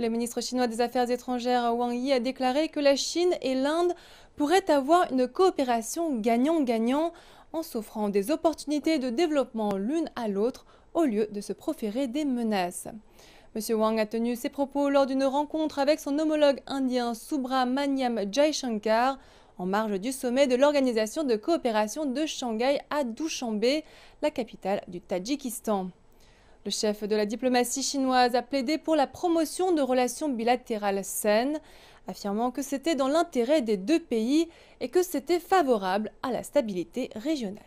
Le ministre chinois des Affaires étrangères Wang Yi a déclaré que la Chine et l'Inde pourraient avoir une coopération gagnant-gagnant en s'offrant des opportunités de développement l'une à l'autre au lieu de se proférer des menaces. M. Wang a tenu ses propos lors d'une rencontre avec son homologue indien Subramaniam Jaishankar en marge du sommet de l'Organisation de coopération de Shanghai à Dushanbe, la capitale du Tadjikistan. Le chef de la diplomatie chinoise a plaidé pour la promotion de relations bilatérales saines, affirmant que c'était dans l'intérêt des deux pays et que c'était favorable à la stabilité régionale.